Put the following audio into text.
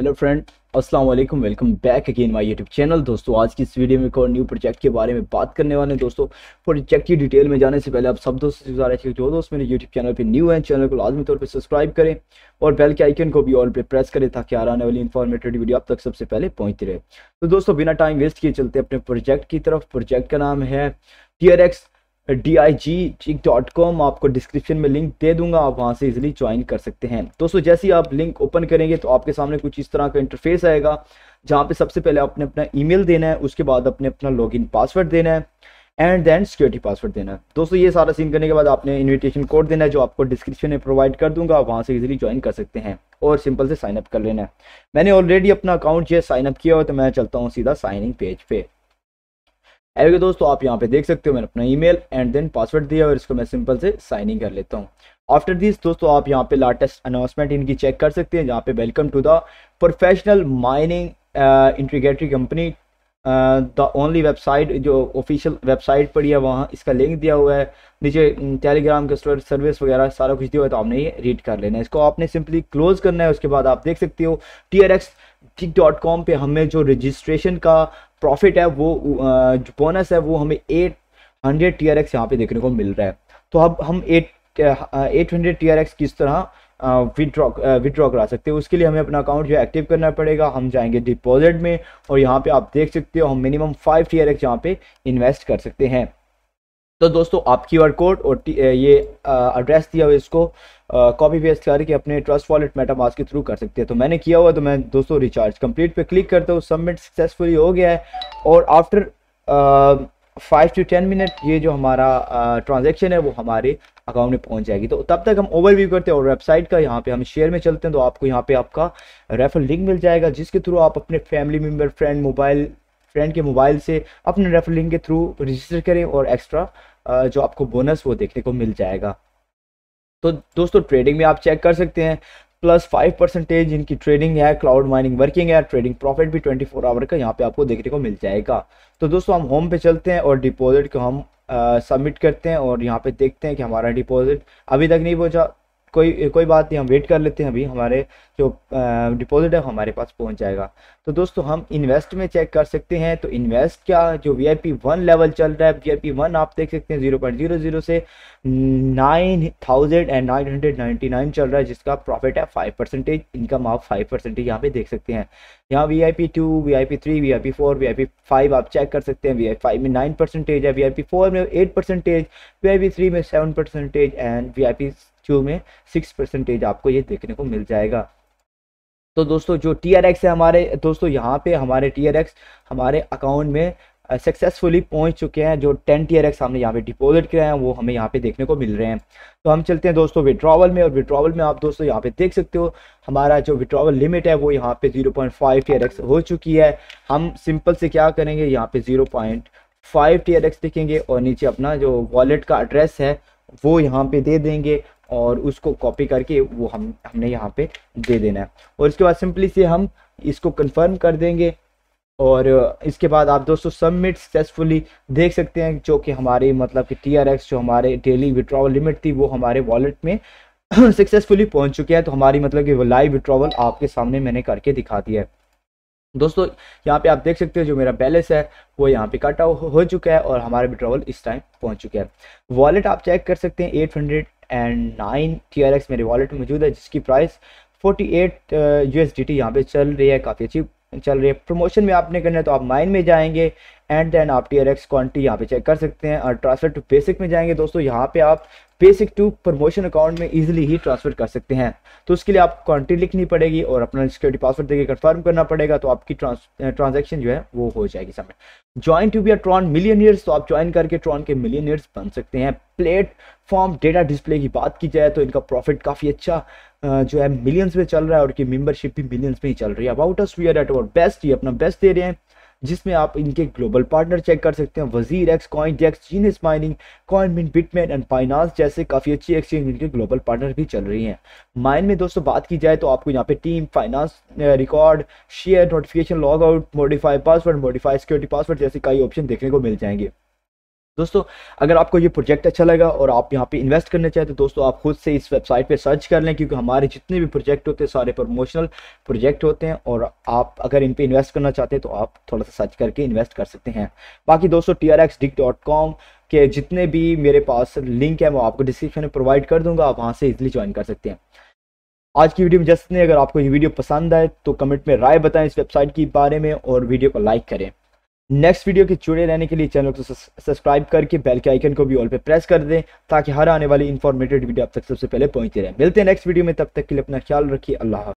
hello friend अस्सलाम वालेकुम welcome back again my YouTube channel दोस्तों आज की इस वीडियो में एक और न्यू प्रोजेक्ट के बारे में बात करने वाले हैं दोस्तों प्रोजेक्ट की डिटेल में जाने से पहले आप सब दोस्तों से गुजारिश है जो दोस्त मेरे यूट्यूब चैनल पे न्यू हैं चैनल को लाजमी तौर पर सब्सक्राइब करें और बेल के आइकन को भी ऑल पे प्रेस करें ताकि आ आने वाली इन्फॉर्मेटिव वीडियो आप तक सबसे पहले पहुँचती रहे तो दोस्तों बिना टाइम वेस्ट किए चलते अपने प्रोजेक्ट की तरफ प्रोजेक्ट का नाम है T D I G dot com आपको डिस्क्रिप्शन में लिंक दे दूंगा आप वहाँ से इजिली ज्वाइन कर सकते हैं दोस्तों जैसे ही आप लिंक ओपन करेंगे तो आपके सामने कुछ इस तरह का इंटरफेस आएगा जहाँ पे सबसे पहले आपने अपना ईमेल देना है उसके बाद अपने अपना लॉगिन पासवर्ड देना है एंड देन सिक्योरिटी पासवर्ड देना है दोस्तों ये सारा सीन करने के बाद आपने इन्विटेशन कोड देना है जो आपको डिस्क्रिप्शन में प्रोवाइड कर दूंगा आप वहाँ से इजिली ज्वाइन कर सकते हैं और सिंपल से साइन अप कर लेना है मैंने ऑलरेडी अपना अकाउंट जो है साइन अप किया हुआ तो मैं चलता हूँ सीधा साइनिंग पेज पे एवे दोस्तों आप यहाँ पे देख सकते हो मैंने अपना ईमेल एंड देन पासवर्ड दिया और इसको मैं सिंपल से साइन इन कर लेता हूँ आफ्टर दिस दोस्तों आप यहाँ पे लाटेस्ट अनाउंसमेंट इनकी चेक कर सकते हैं जहाँ पे welcome to the professional mining integratory company the only website जो ऑफिशियल वेबसाइट पड़ी है वहाँ इसका लिंक दिया हुआ है नीचे टेलीग्राम कस्टमर सर्विस वगैरह सारा कुछ दिया हुआ है तो आपने ये रीड कर लेना है इसको आपने सिंपली क्लोज करना है उसके बाद आप देख सकते हो T R X dot com पर हमें जो रजिस्ट्रेशन का प्रॉफिट है वो जो बोनस है वो हमें eight hundred T R X यहाँ पे देखने को मिल रहा है तो अब हम eight eight hundred T R X किस तरह विदड्रॉ विदड्रॉ करा सकते हैं उसके लिए हमें अपना अकाउंट जो एक्टिव करना पड़ेगा हम जाएंगे डिपॉजिट में और यहाँ पे आप देख सकते हो हम minimum five T R X यहाँ पे इन्वेस्ट कर सकते हैं तो दोस्तों आप क्यू आर कोड और ये एड्रेस दिया हुआ इसको कॉपी पेस्ट करके अपने ट्रस्ट वॉलेट मेटामास के थ्रू कर सकते हैं तो मैंने किया हुआ तो मैं दोस्तों रिचार्ज कंप्लीट पे क्लिक करता हूँ सबमिट सक्सेसफुली हो गया है और after five to ten minute ये जो हमारा ट्रांजेक्शन है वो हमारे अकाउंट में पहुंच जाएगी तो तब तक हम ओवरव्यू करते हैं और वेबसाइट का यहाँ पे हम शेयर में चलते हैं तो आपको यहाँ पे आपका रेफर लिंक मिल जाएगा जिसके थ्रू आप अपने family member friend mobile friend के मोबाइल से अपने रेफर लिंक के थ्रू रजिस्टर करें और एक्स्ट्रा जो आपको बोनस वो देखने को मिल जाएगा तो दोस्तों ट्रेडिंग में आप चेक कर सकते हैं प्लस फाइव परसेंटेज इनकी ट्रेडिंग है क्लाउड माइनिंग वर्किंग है ट्रेडिंग प्रॉफिट भी ट्वेंटी फोर आवर का यहाँ पे आपको देखने को मिल जाएगा तो दोस्तों हम होम पे चलते हैं और डिपॉजिट को हम सबमिट करते हैं और यहाँ पे देखते हैं कि हमारा डिपॉजिट अभी तक नहीं पहुँचा कोई कोई बात नहीं हम वेट कर लेते हैं अभी हमारे जो डिपॉजिट है हमारे पास पहुंच जाएगा तो दोस्तों हम इन्वेस्ट में चेक कर सकते हैं तो इन्वेस्ट क्या जो V I P one level चल रहा है वी आई पी वन आप देख सकते हैं जीरो पॉइंट जीरो जीरो से nine thousand and nine hundred ninety nine चल रहा है जिसका प्रॉफिट है फाइव परसेंटेज इनकम आप फाइव परसेंटेज यहाँ पे देख सकते हैं यहाँ V I P two V I P three V I P four V I P five आप चेक कर सकते हैं वी आई फाइव में नाइन परसेंटेज है वी आई पी फोर में eight percentage we I P three में seven percentage and V I P two में six percentage आपको ये देखने को मिल जाएगा तो दोस्तों जो टी है हमारे दोस्तों यहाँ पे हमारे टी हमारे अकाउंट में सक्सेसफुली पहुंच चुके हैं जो टेन टी हमने यहाँ पे डिपॉजिट किया है वो हमें यहाँ पे देखने को मिल रहे हैं तो हम चलते हैं दोस्तों विड्रॉवल में और विड्रॉवल में आप दोस्तों यहाँ पे देख सकते हो हमारा जो विड्रॉवल लिमिट है वो यहाँ पे जीरो पॉइंट फाइव हो चुकी है हम सिंपल से क्या करेंगे यहाँ पे जीरो पॉइंट फाइव और नीचे अपना जो वॉलेट का एड्रेस है वो यहाँ पे दे देंगे और उसको कॉपी करके वो हम हमने यहाँ पे दे देना है और इसके बाद सिंपली से हम इसको कंफर्म कर देंगे और इसके बाद आप दोस्तों सबमिट सक्सेसफुली देख सकते हैं जो कि हमारे मतलब कि टी जो हमारे डेली विड्रॉवल लिमिट थी वो हमारे वॉलेट में सक्सेसफुली पहुंच चुके हैं तो हमारी मतलब कि लाइव विड्रॉवल आपके सामने मैंने करके दिखा दी है दोस्तों यहाँ पे आप देख सकते हैं जो मेरा बैलेंस है वो यहाँ पे कट हो, हो चुका है और हमारा विड्रॉवल इस टाइम पहुंच चुका है वॉलेट आप चेक कर सकते हैं eight hundred and nine T R X मेरे वॉलेट में मौजूद है जिसकी price forty eight U S D T यहाँ पर चल रही है काफ़ी अच्छी चल रही है प्रमोशन में आपने करना है तो आप माइन में जाएंगे एंड देन आप टी आर एक्स क्वान्टिटी यहाँ पे चेक कर सकते हैं और ट्रांसफर टू बेसिक में जाएंगे दोस्तों यहाँ पे आप बेसिक टू प्रमोशन अकाउंट में इजिली ही ट्रांसफर कर सकते हैं तो उसके लिए आप क्वान्टिटी लिखनी पड़ेगी और अपना सिक्योरिटी पासवर्ड देकर कन्फर्म करना पड़ेगा तो आपकी ट्रांजेक्शन जो है वो हो जाएगी समय join to be Tron million तो आप ज्वाइन करके ट्रॉन के मिलियन बन सकते हैं प्लेटफॉर्म डेटा डिस्प्ले की बात की जाए तो इनका प्रॉफिट काफ़ी अच्छा जो है मिलियंस में चल रहा है और उनकी मेंबरशिप भी मिलियंस में ही चल रही है about us we are at our best ये अपना बेस्ट दे रहे हैं जिसमें आप इनके ग्लोबल पार्टनर चेक कर सकते हैं वजीर एक्स कॉइन डेक्स जीनस माइनिंग कॉइन मिन बिटमेन एंड फाइनांस जैसे काफ़ी अच्छी एक्सचेंज इनके ग्लोबल पार्टनर भी चल रही हैं माइन में दोस्तों बात की जाए तो आपको यहाँ पे team finance record share notification log out modify password modify security password जैसे कई ऑप्शन देखने को मिल जाएंगे दोस्तों अगर आपको ये प्रोजेक्ट अच्छा लगा और आप यहाँ पे इन्वेस्ट करना चाहते हैं दोस्तों आप खुद से इस वेबसाइट पे सर्च कर लें क्योंकि हमारे जितने भी प्रोजेक्ट होते हैं सारे प्रमोशनल प्रोजेक्ट होते हैं और आप अगर इन पे इन्वेस्ट करना चाहते हैं तो आप थोड़ा सा सर्च करके इन्वेस्ट कर सकते हैं बाकी दोस्तों टी के जितने भी मेरे पास लिंक है वो आपको डिस्क्रिप्शन में प्रोवाइड कर दूंगा आप वहाँ से इजिली ज्वाइन कर सकते हैं आज की वीडियो में जस्ट ने अगर आपको ये वीडियो पसंद आए तो कमेंट में राय बताएं इस वेबसाइट के बारे में और वीडियो को लाइक करें नेक्स्ट वीडियो के जुड़े रहने के लिए चैनल को सब्सक्राइब करके बेल के आइकन को भी ऑल पे प्रेस कर दें ताकि हर आने वाली इन्फॉर्मेटेड वीडियो आप तक सबसे पहले पहुंचते रहे मिलते हैं नेक्स्ट वीडियो में तब तक के लिए अपना ख्याल रखिए अल्लाह